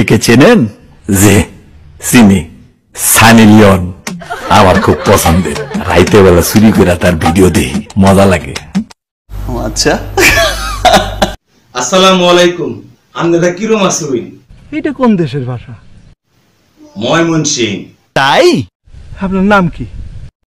একে চেনেন যে চিনি সানি লিওন আমার খুব পছন্দের রাইতে বেলা চুরি করে তার ভিডিও দেখি মজা লাগে আচ্ছা আসসালামু আলাইকুম আপনারা কিরম আছেন এটা কোন দেশের ভাষা ময়মনসিং তাই আপনার নাম কি